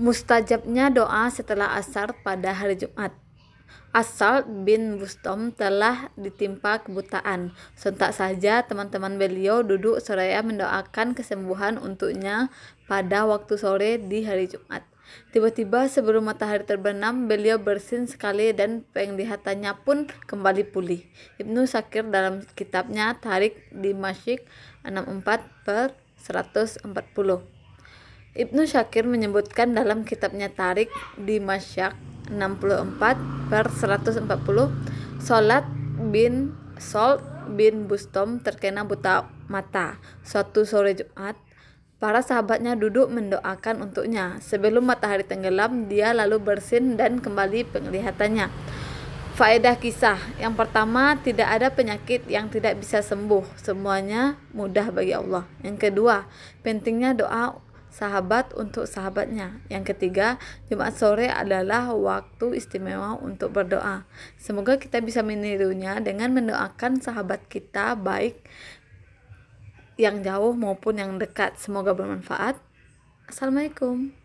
Mustajabnya doa setelah asar pada hari Jumat. Asal bin Bustom telah ditimpa kebutaan. Sontak saja teman-teman beliau duduk seraya mendoakan kesembuhan untuknya pada waktu sore di hari Jumat. Tiba-tiba sebelum matahari terbenam, beliau bersin sekali dan penglihatannya pun kembali pulih. Ibnu Sakir dalam kitabnya Tarik di Masyik 64 per 140. Ibnu Syakir menyebutkan dalam kitabnya Tarik di Masyak 64 per 140 Salat bin Salt bin Bustom terkena buta mata suatu sore Jumat Para sahabatnya duduk mendoakan untuknya. Sebelum matahari tenggelam, dia lalu bersin dan kembali penglihatannya. Faedah kisah yang pertama, tidak ada penyakit yang tidak bisa sembuh. Semuanya mudah bagi Allah. Yang kedua, pentingnya doa sahabat untuk sahabatnya. Yang ketiga, Jumat sore adalah waktu istimewa untuk berdoa. Semoga kita bisa menirunya dengan mendoakan sahabat kita baik yang jauh maupun yang dekat. Semoga bermanfaat. Assalamualaikum.